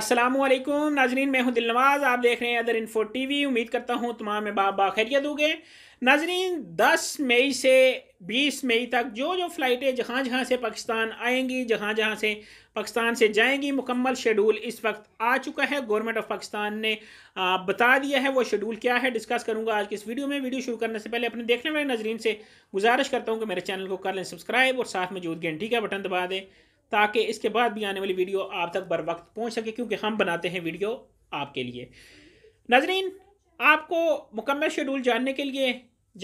असलम नाजरीन मैं हूं दिलनवाज आप देख रहे हैं अदर इन्फो टीवी उम्मीद करता हूं तमाम बाप बाखैरियत होंगे नाजरीन 10 मई से 20 मई तक जो जो फ़्लाइटें जहाँ जहाँ से पाकिस्तान आएंगी जहाँ जहाँ से पाकिस्तान से जाएंगी मुकम्मल शेड्यूल इस वक्त आ चुका है गवर्नमेंट ऑफ पाकिस्तान ने आ, बता दिया है वो शेड्यूल क्या है डिस्कस करूंगा आज की इस वीडियो में वीडियो शुरू करने से पहले अपने देखने वाले नाजरीन से गुजारिश करता हूँ कि मेरे चैनल को कर लें सब्सक्राइब और साथ में जूद घंटी का बटन दबा दें ताकि इसके बाद भी आने वाली वीडियो आप तक बर वक्त पहुँच सके क्योंकि हम बनाते हैं वीडियो आपके लिए नाजरीन आपको मुकम्मल शेड्यूल जानने के लिए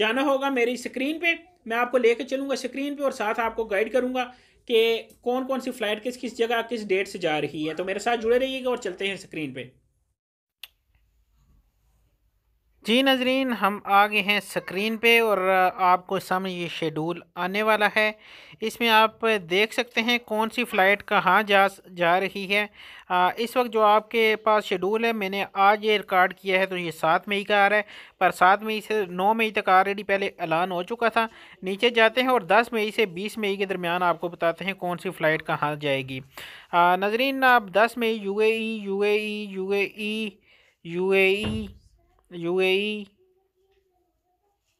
जाना होगा मेरी स्क्रीन पे मैं आपको लेकर चलूँगा स्क्रीन पे और साथ आपको गाइड करूँगा कि कौन कौन सी फ़्लाइट किस किस जगह किस डेट से जा रही है तो मेरे साथ जुड़े रहिएगा और चलते हैं स्क्रीन पे जी नजरीन हम आ गए हैं स्क्रीन पे और आपको सामने ये शेड्यूल आने वाला है इसमें आप देख सकते हैं कौन सी फ़्लाइट कहाँ जा जा रही है आ, इस वक्त जो आपके पास शेड्यूल है मैंने आज ये रिकॉर्ड किया है तो ये सात मई का आ रहा है पर सात मई से नौ मई तक ऑलरेडी पहले ऐलान हो चुका था नीचे जाते हैं और दस मई से बीस मई के दरमियान आपको बताते हैं कौन सी फ़्लाइट कहाँ जाएगी नजरीन आप दस मई U A U A U A U A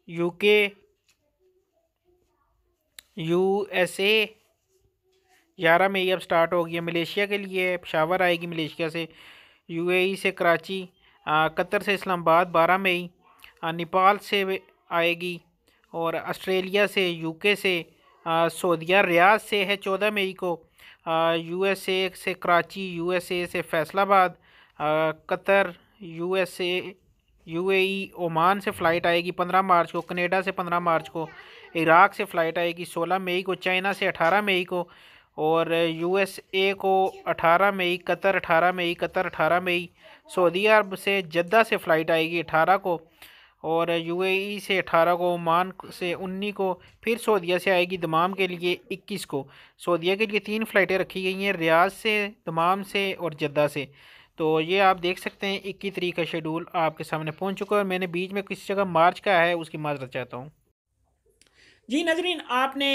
U K U S A ग्यारह मई अब स्टार्ट हो गया मलेशिया के लिए पशावर आएगी मलेशिया से यू ए से कराची कतर से इस्लामाबाद बारह मई नेपाल से आएगी और ऑस्ट्रेलिया से यूके से सऊदिया रियाज से है चौदह मई को यूएसए से कराची यूएसए से Faisalabad Qatar USA UAE Oman से फ़्लाइट आएगी पंद्रह मार्च को कनाडा से पंद्रह मार्च को इराक से फ़्लाइट आएगी सोलह मई को चाइना से अठारह मई को और यूएसए को अठारह मई कतर अठारह मई कतर अठारह मई सऊदी अरब से जद्दा से फ़्लाइट आएगी अठारह को और यूएई से अठारह को ओमान से उन्नीस को फिर सऊदिया से आएगी दमाम के लिए इक्कीस को सऊदिया के लिए तीन फ़्लाइटें रखी गई हैं रियाज से दमाम से और जद्दा से तो ये आप देख सकते हैं इक्कीस तरीक का शेड्यूल आपके सामने पहुंच चुका है और मैंने बीच में किसी जगह मार्च का है उसकी माजरत चाहता हूँ जी नजरीन आपने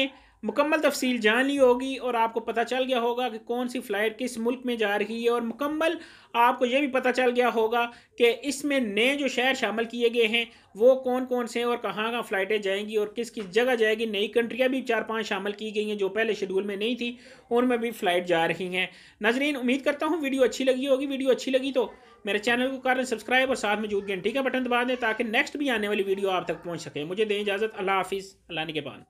मुकम्मल तफसील जान ली होगी और आपको पता चल गया होगा कि कौन सी फ़्लाइट किस मुल्क में जा रही है और मुकम्मल आपको ये भी पता चल गया होगा कि इसमें नए जो शहर शामिल किए गए हैं वो कौन कौन से हैं और कहाँ कहाँ फ़्लाइटें जाएंगी और किस किस जगह जाएगी नई कंट्रियाँ भी चार पाँच शामिल की गई हैं जो पहले शेड्यूल में नहीं थी उनमें भी फ़्लाइट जा रही हैं नाजरीन उम्मीद करता हूँ वीडियो अच्छी लगी होगी वीडियो अच्छी लगी तो मेरे चैनल को कर सब्सक्राइब और साथ में जूट घंटी का बटन दबा दें ताकि नेक्स्ट भी आने वाली वीडियो आप तक पहुँच सके मुझे दें इजाज़त अल्लाह हाफिज़ अल्लाह के बाद